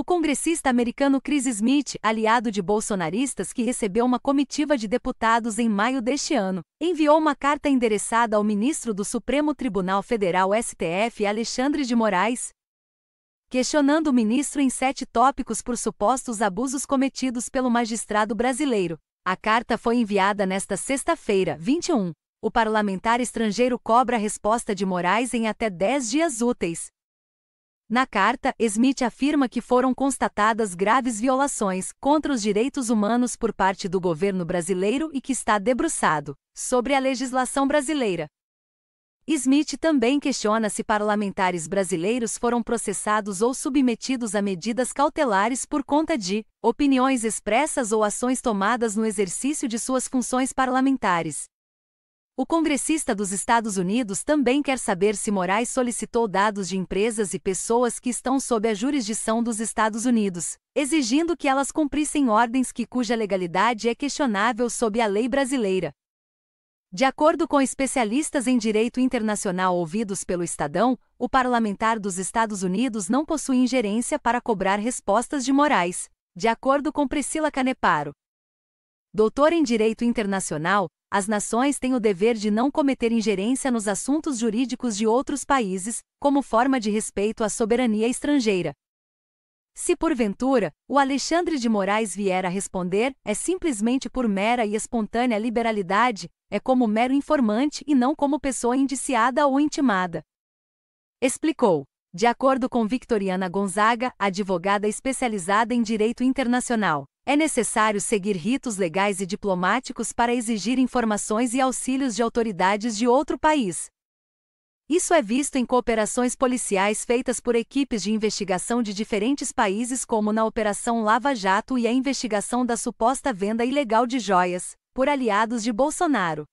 O congressista americano Chris Smith, aliado de bolsonaristas que recebeu uma comitiva de deputados em maio deste ano, enviou uma carta endereçada ao ministro do Supremo Tribunal Federal STF Alexandre de Moraes, questionando o ministro em sete tópicos por supostos abusos cometidos pelo magistrado brasileiro. A carta foi enviada nesta sexta-feira, 21. O parlamentar estrangeiro cobra a resposta de Moraes em até 10 dias úteis. Na carta, Smith afirma que foram constatadas graves violações contra os direitos humanos por parte do governo brasileiro e que está debruçado sobre a legislação brasileira. Smith também questiona se parlamentares brasileiros foram processados ou submetidos a medidas cautelares por conta de opiniões expressas ou ações tomadas no exercício de suas funções parlamentares. O congressista dos Estados Unidos também quer saber se Moraes solicitou dados de empresas e pessoas que estão sob a jurisdição dos Estados Unidos, exigindo que elas cumprissem ordens que cuja legalidade é questionável sob a lei brasileira. De acordo com especialistas em direito internacional ouvidos pelo Estadão, o parlamentar dos Estados Unidos não possui ingerência para cobrar respostas de Moraes, de acordo com Priscila Caneparo. Doutor em Direito Internacional, as nações têm o dever de não cometer ingerência nos assuntos jurídicos de outros países, como forma de respeito à soberania estrangeira. Se porventura, o Alexandre de Moraes vier a responder, é simplesmente por mera e espontânea liberalidade, é como mero informante e não como pessoa indiciada ou intimada. Explicou. De acordo com Victoriana Gonzaga, advogada especializada em direito internacional. É necessário seguir ritos legais e diplomáticos para exigir informações e auxílios de autoridades de outro país. Isso é visto em cooperações policiais feitas por equipes de investigação de diferentes países, como na Operação Lava Jato e a investigação da suposta venda ilegal de joias, por aliados de Bolsonaro.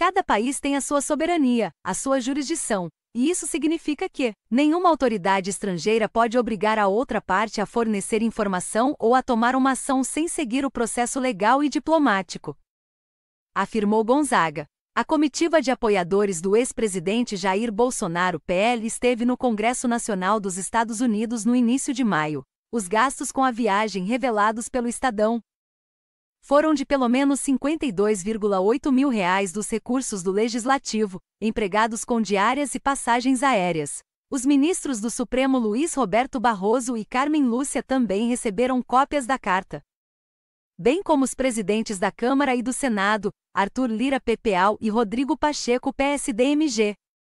Cada país tem a sua soberania, a sua jurisdição, e isso significa que nenhuma autoridade estrangeira pode obrigar a outra parte a fornecer informação ou a tomar uma ação sem seguir o processo legal e diplomático. Afirmou Gonzaga. A comitiva de apoiadores do ex-presidente Jair Bolsonaro PL esteve no Congresso Nacional dos Estados Unidos no início de maio. Os gastos com a viagem revelados pelo Estadão foram de pelo menos 52,8 mil reais dos recursos do Legislativo, empregados com diárias e passagens aéreas. Os ministros do Supremo Luiz Roberto Barroso e Carmen Lúcia também receberam cópias da carta. Bem como os presidentes da Câmara e do Senado, Arthur Lira PPAL e Rodrigo Pacheco PSDMG.